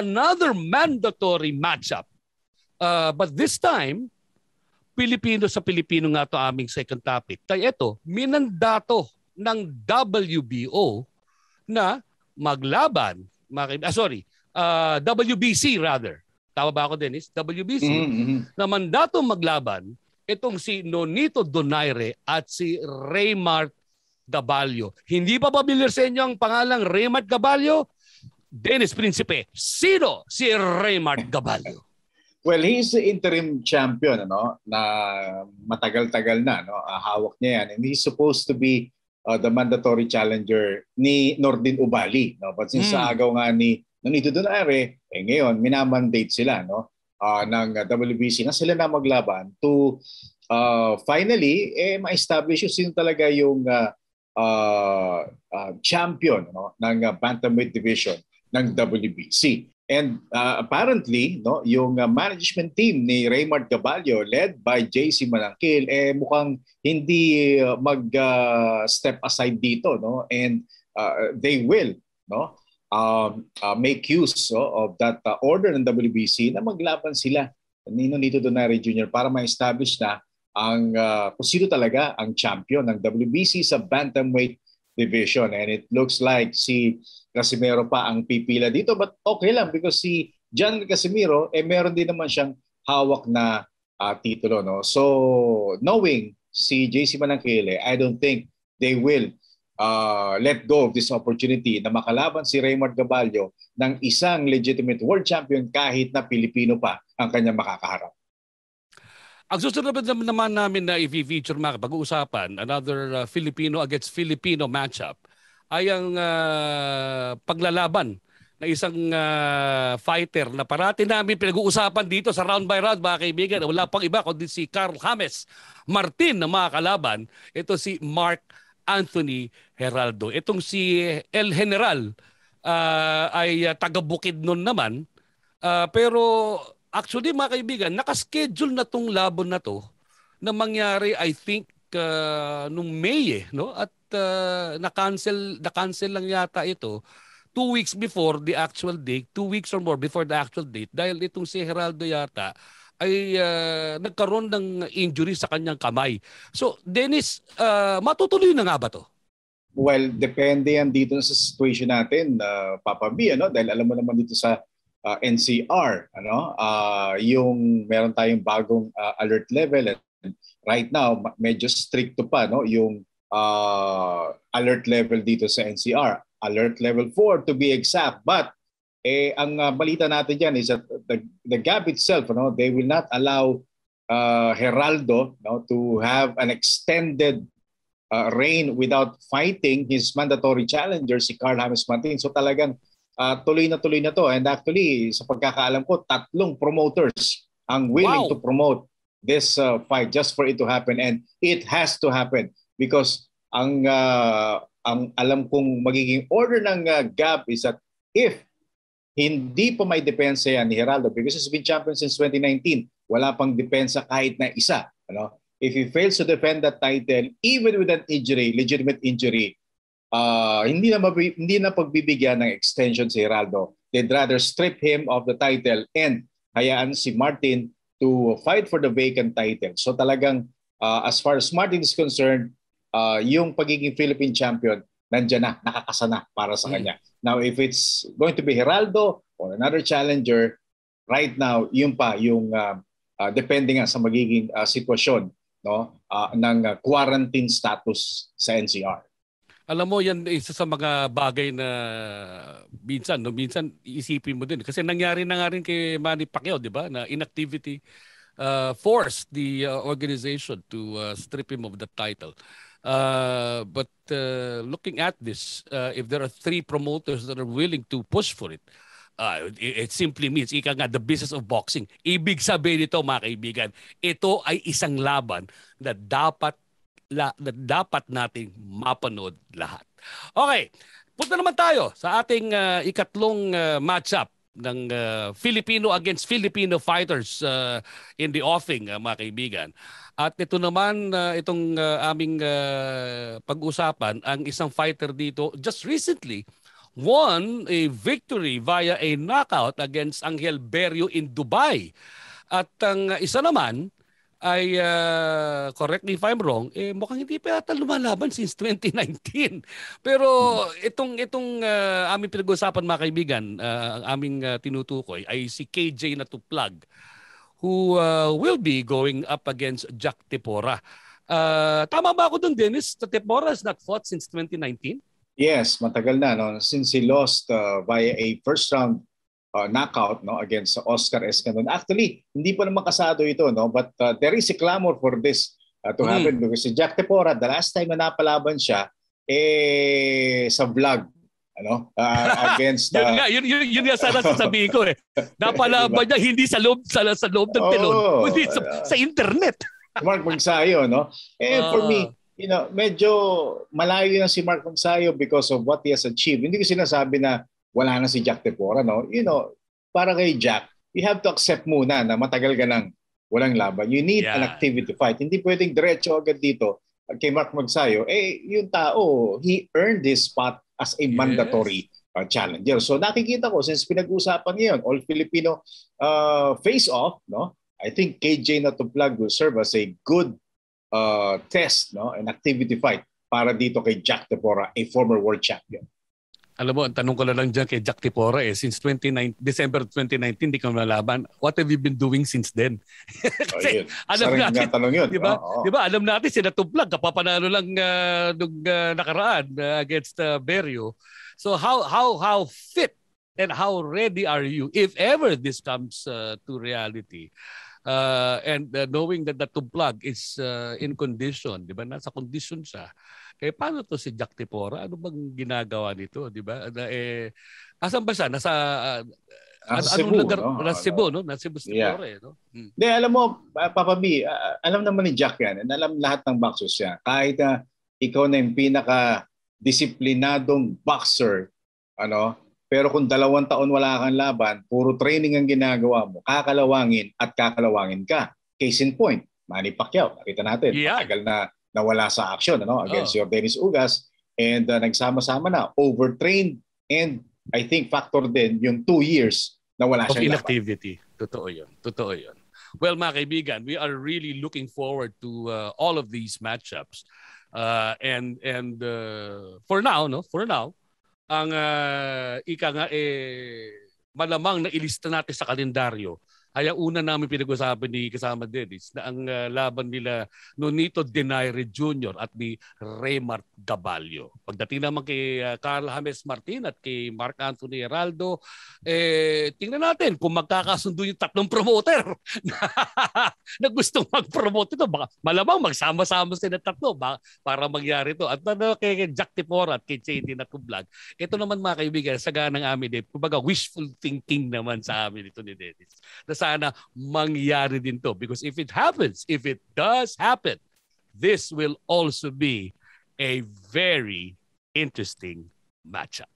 another mandatory matchup. Uh, but this time, Pilipino sa Pilipino nga to aming second topic. Kaya ito, minandato ng WBO na maglaban, makin, ah, sorry, uh, WBC rather. Tama ba ako, Dennis? WBC mm-hmm. na mandato maglaban itong si Nonito Donaire at si Raymart Gabalio. Hindi pa pamilyar sa inyo ang pangalang Raymart Gabalio? Dennis Principe, sino si Raymond Gabalio? Well, he's the interim champion ano na matagal-tagal na no. Uh, hawak niya yan and he's supposed to be uh, the mandatory challenger ni Nordin Ubali no. But since mm. sa agaw nga ni Nonito Donare, eh ngayon minamandate sila no uh, ng WBC na sila na maglaban to uh, finally eh ma-establish sino talaga yung uh, uh, uh, champion no ng uh, bantamweight division ng WBC. And uh, apparently, no, yung uh, management team ni Raymond Caballo led by JC Manangkil eh mukhang hindi uh, mag uh, step aside dito, no? And uh, they will, no? Um, uh, make use no, of that uh, order ng WBC na maglaban sila Nino Nito Donaire Jr. para ma-establish na ang uh, kung sino talaga ang champion ng WBC sa bantamweight division. And it looks like si Casimiro pa ang pipila dito. But okay lang because si John Casimiro, eh meron din naman siyang hawak na uh, titulo. No? So knowing si JC Manangkele, I don't think they will uh, let go of this opportunity na makalaban si Raymond Gaballo ng isang legitimate world champion kahit na Pilipino pa ang kanya makakaharap. Ang susunod naman namin na i-feature mga pag-uusapan, another uh, Filipino against Filipino matchup, ay ang uh, paglalaban na isang uh, fighter na parati namin pinag-uusapan dito sa round by round mga kaibigan. Wala pang iba kundi si Carl James Martin na mga kalaban. Ito si Mark Anthony Heraldo. Itong si El General uh, ay uh, taga Bukidnon naman. Uh, pero Actually, mga kaibigan, nakaschedule na tong labon na to na mangyari, I think, uh, nung May eh, no? At uh, na-cancel, na-cancel lang yata ito two weeks before the actual date, two weeks or more before the actual date dahil itong si Geraldo yata ay uh, nagkaroon ng injury sa kanyang kamay. So, Dennis, uh, matutuloy na nga ba to? Well, depende yan dito sa situation natin, uh, Papa B, ano? dahil alam mo naman dito sa uh, ah, NCR ano uh, yung meron tayong bagong uh, alert level and right now medyo stricto pa no yung uh, alert level dito sa NCR alert level 4 to be exact but eh ang uh, balita natin diyan is that the, the gap itself no they will not allow uh, Heraldo no to have an extended uh, reign without fighting his mandatory challenger si Carl James Martin so talagang uh, tuloy na tuloy na to. And actually, sa pagkakaalam ko, tatlong promoters ang willing wow. to promote this uh, fight just for it to happen. And it has to happen because ang uh, ang alam kong magiging order ng uh, GAB is that if hindi pa may depensa yan ni Geraldo because he's been champion since 2019, wala pang depensa kahit na isa. Ano? If he fails to defend that title, even with an injury, legitimate injury, uh, hindi na mabi- hindi na pagbibigyan ng extension si Heraldo. They'd rather strip him of the title and hayaan si Martin to fight for the vacant title. So talagang uh, as far as Martin is concerned, uh, yung pagiging Philippine champion nandiyan na, nakakasa na para sa kanya. Mm. Now if it's going to be Heraldo or another challenger, right now yun pa yung uh, uh, depende sa magiging uh, sitwasyon no uh, ng uh, quarantine status sa NCR. Alam mo, yan isa sa mga bagay na minsan, no, minsan iisipin mo din. Kasi nangyari na nga rin kay Manny Pacquiao, di ba? Na inactivity uh, forced the uh, organization to uh, strip him of the title. Uh, but uh, looking at this, uh, if there are three promoters that are willing to push for it, uh, it, it simply means, ika nga, the business of boxing. Ibig sabihin nito, mga kaibigan, ito ay isang laban na dapat la, na dapat nating mapanood lahat. Okay, punta naman tayo sa ating uh, ikatlong uh, matchup ng uh, Filipino against Filipino fighters uh, in the offing, uh, mga kaibigan. At ito naman, uh, itong uh, aming uh, pag-usapan, ang isang fighter dito just recently won a victory via a knockout against Angel Berrio in Dubai. At ang isa naman, ay uh, correct me if I'm wrong, eh mukhang hindi pa yata lumalaban since 2019. Pero itong itong uh, aming pinag-usapan mga kaibigan, uh, ang aming uh, tinutukoy ay si KJ na to plug who uh, will be going up against Jack Tepora. Uh, tama ba ako dun, Dennis? Tepora has not fought since 2019? Yes, matagal na. No? Since he lost uh, via a first round uh, knockout no against Oscar Escandon. Actually, hindi pa naman kasado ito no, but uh, there is a clamor for this uh, to mm. happen because si Jack Tepora the last time na napalaban siya eh sa vlog ano uh, against uh, yun nga yun, yun, yun nga sana sasabihin ko eh napalaban diba? niya hindi sa loob sa, sa loob ng telon oh, kundi sa, uh, sa internet Mark Magsayo no eh uh, for me ah. you know medyo malayo na si Mark Magsayo because of what he has achieved hindi ko sinasabi na wala na si Jack Tepora, no? You know, para kay Jack, you have to accept muna na matagal ka nang walang laban. You need yeah. an activity fight. Hindi pwedeng diretso agad dito kay Mark Magsayo. Eh, yung tao, he earned this spot as a yes. mandatory uh, challenger. So nakikita ko, since pinag usapan ngayon, All-Filipino uh, face-off, no? I think KJ Natuplag will serve as a good uh, test, no? an activity fight para dito kay Jack Tepora, a former world champion. Alam mo, ang tanong ko na lang dyan kay Jack Tipora eh, since 29, December 2019, di ka malaban. What have you been doing since then? Kasi, oh, yun. alam Saring natin, tanong yun. Di ba, oh, oh. Di ba, alam natin, sila tuplag, kapapanalo lang uh, nung uh, nakaraan uh, against uh, Berio. So how, how, how fit and how ready are you if ever this comes uh, to reality? uh, and uh, knowing that the plug is uh, in condition, di ba? Nasa condition siya. Eh paano to si Jack Tipora? Ano bang ginagawa nito, di ba? Eh asan ba siya? Nasa uh, Nasa Cebu, anong lugar? No? Nasa ano? Cebu, no? Nasa Cebu, yeah. Tipora, eh, no? Hmm. De, alam mo, Papa B, uh, alam naman ni Jack yan. And alam lahat ng boxers yan. Kahit uh, ikaw na yung pinaka disiplinadong boxer, ano, pero kung dalawang taon wala kang laban, puro training ang ginagawa mo, kakalawangin at kakalawangin ka. Case in point, Manny Pacquiao. Nakita natin, yeah. matagal na nawala sa action ano, against oh. your Dennis Ugas. And uh, nagsama-sama na, overtrained. And I think factor din yung two years na wala siyang inactivity. Laban. Totoo yun. Totoo yun. Well, mga kaibigan, we are really looking forward to uh, all of these matchups. Uh, and and uh, for now, no, for now, ang uh, ika nga eh malamang nailista natin sa kalendaryo una namin pinag-usapan ni kasama Dennis na ang uh, laban nila Nonito Denire Jr. at ni Raymart Gabalio. Pagdating naman kay uh, Carl James Martin at kay Mark Anthony Heraldo, eh, tingnan natin kung magkakasundo yung tatlong promoter na, na gustong mag-promote ito. Baka, malamang magsama-sama sila tatlo ba, para mangyari ito. At ano, kay, Jack Tipora at kay JD na Tublag. Ito naman mga kaibigan, sa ganang amin, eh, kumbaga wishful thinking naman sa amin ito ni Dennis. Na sana mangyari din to. Because if it happens, if it does happen, this will also be a very interesting matchup.